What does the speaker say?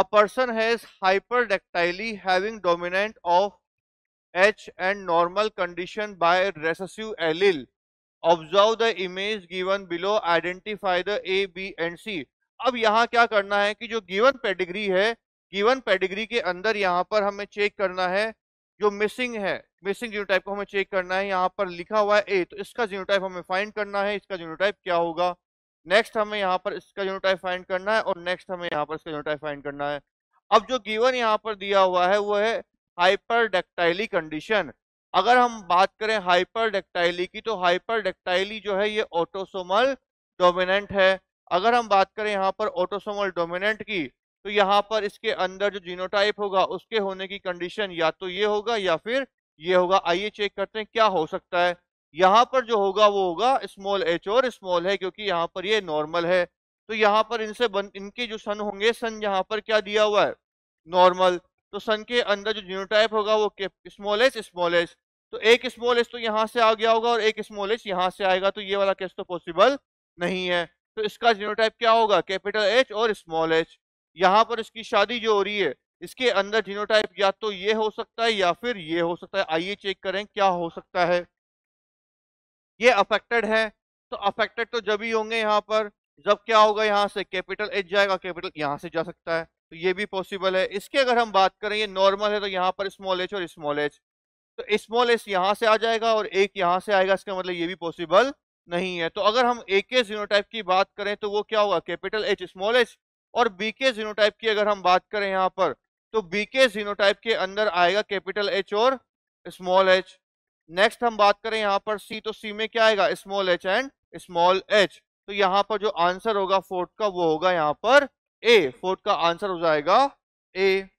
a person has hyperdactyly having dominant of H and normal condition by recessive allele. Observe the image given below. Identify the A, B and C. अब यहाँ क्या करना है कि जो given pedigree है given pedigree के अंदर यहाँ पर हमें चेक करना है जो मिसिंग है मिसिंग जीनोटाइप को हमें चेक करना है यहाँ पर लिखा हुआ है ए तो इसका जीनोटाइप हमें फाइंड करना है इसका जीनोटाइप क्या होगा नेक्स्ट हमें यहाँ पर इसका यूनिटाइप फाइंड करना है और नेक्स्ट हमें यहाँ पर इसका यूनिटाइप फाइंड करना है अब जो गिवन यहाँ पर दिया हुआ है वो है हाइपर डेक्टाइली कंडीशन अगर हम बात करें हाइपर डेक्टाइली की तो हाइपर डेक्टाइली जो है ये ऑटोसोमल डोमिनेंट है अगर हम बात करें यहाँ पर ऑटोसोमल डोमिनेंट की तो यहाँ पर इसके अंदर जो जीनोटाइप होगा उसके होने की कंडीशन या तो ये होगा या फिर ये होगा आइए चेक करते हैं क्या हो सकता है यहां पर जो होगा वो होगा स्मॉल एच और स्मॉल है क्योंकि यहाँ पर ये नॉर्मल है तो यहाँ पर इनसे बन इनके जो सन होंगे सन यहाँ पर क्या दिया हुआ है नॉर्मल तो सन के अंदर जो जीनोटाइप होगा वो स्मॉल एच स्मॉल एच तो एक स्मॉल एच तो यहाँ से आ गया होगा और एक स्मॉल एच यहाँ से आएगा तो ये वाला केस तो पॉसिबल नहीं है तो इसका जीनोटाइप क्या होगा कैपिटल एच और स्मॉल एच यहाँ पर इसकी शादी जो हो रही है इसके अंदर जीनोटाइप या तो ये हो सकता है या फिर ये हो सकता है आइए चेक करें क्या हो सकता है ये अफेक्टेड है तो अफेक्टेड तो जब ही होंगे यहाँ पर जब क्या होगा यहाँ से कैपिटल एच जाएगा कैपिटल यहाँ से जा सकता है तो ये भी पॉसिबल है इसके अगर हम बात करें ये नॉर्मल है तो यहाँ पर स्मॉल एच और स्मॉल एच तो स्मॉल एच यहाँ से आ जाएगा और एक यहाँ से आएगा इसका मतलब ये भी पॉसिबल नहीं है तो अगर हम ए के जीनोटाइप की बात करें तो वो क्या होगा कैपिटल एच स्मॉल एच और बी के जीनोटाइप की अगर हम बात करें यहाँ पर तो बी के जीनोटाइप के अंदर आएगा कैपिटल एच और स्मॉल एच नेक्स्ट हम बात करें यहाँ पर सी तो सी में क्या आएगा small H and small H तो यहाँ पर जो आंसर होगा फोर्थ का वो होगा यहाँ पर ए फोर्थ का आंसर हो जाएगा ए